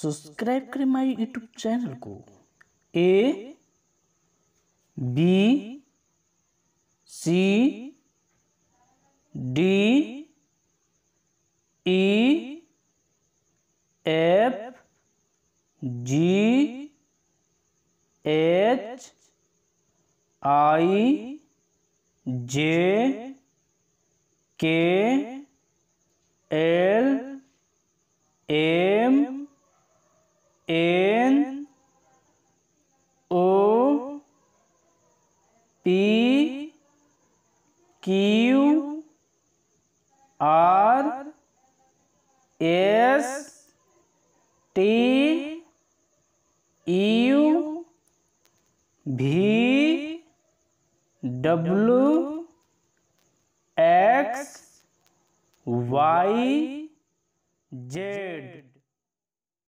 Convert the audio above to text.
subscribe करें my YouTube channel को A B C D E F G H I J K L A N O P Q R S T U V W X Y Z